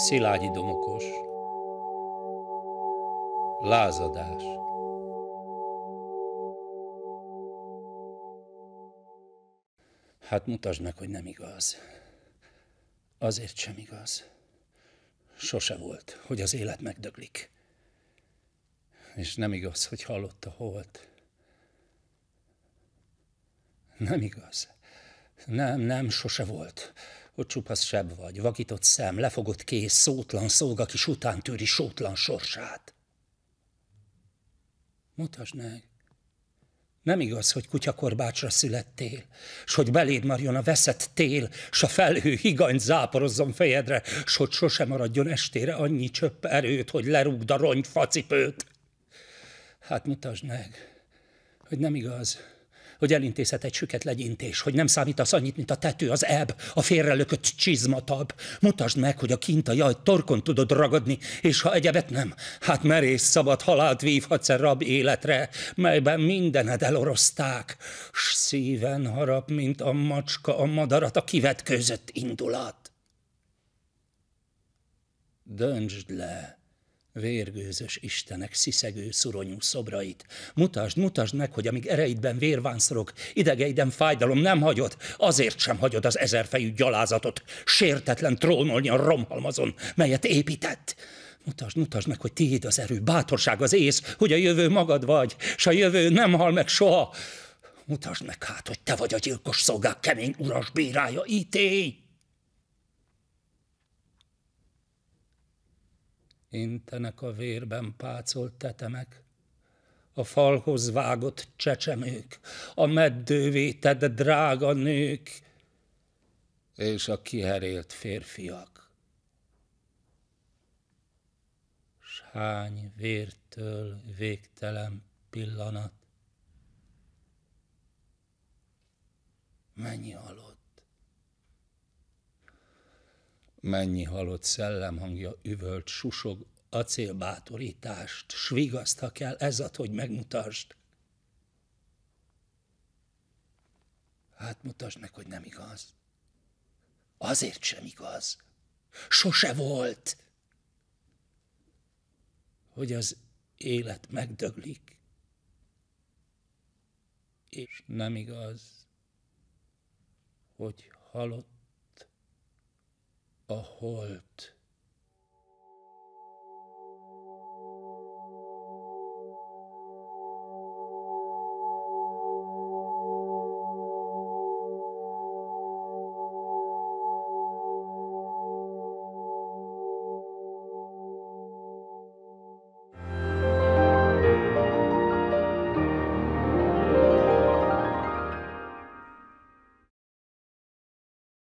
Szilágyi Domokos Lázadás Hát mutasd meg, hogy nem igaz. Azért sem igaz. Sose volt, hogy az élet megdöglik. És nem igaz, hogy hallott a holt. Nem igaz. Nem, nem, sose volt hogy csupasz seb vagy, vakított szem, lefogott kész, szótlan szolga, kis után tűri sótlan sorsát. Mutasd meg! Nem igaz, hogy kutyakorbácsra születtél, s hogy beléd marjon a veszett tél, s a felhő higanyt záporozzon fejedre, s hogy sose maradjon estére annyi csöpp erőt, hogy lerúgd a rongy facipőt. Hát mutasd meg, hogy nem igaz, hogy elintézhet egy süket legyintés, hogy nem számítasz annyit, mint a tető, az ebb, a félrelökött csizmatab. Mutasd meg, hogy a kint a jaj torkon tudod ragadni, és ha egyebet nem, hát merész szabad halált vívhatsz rab életre, melyben mindened elorozták, s szíven harap, mint a macska a madarat a kivetkőzött indulat. Döntsd le! vérgőzös istenek sziszegő szuronyú szobrait. Mutasd, mutasd meg, hogy amíg ereidben vérvánszorok, idegeiden fájdalom nem hagyod, azért sem hagyod az ezerfejű gyalázatot, sértetlen trónolni a romhalmazon, melyet épített. Mutasd, mutasd meg, hogy tiéd az erő, bátorság az ész, hogy a jövő magad vagy, s a jövő nem hal meg soha. Mutasd meg hát, hogy te vagy a gyilkos szolgák kemény uras bírája, ítélj! Intenek a vérben pácolt tetemek, a falhoz vágott csecsemők, a meddővéted drága nők, és a kiherélt férfiak. S hány vértől végtelen pillanat, mennyi halott. Mennyi halott hangja üvölt, susog, acélbátorítást, svigaszt, ha kell, ez ad, hogy megmutasd. Hát mutasd meg, hogy nem igaz. Azért sem igaz. Sose volt. Hogy az élet megdöglik. És nem igaz, hogy halott erholt.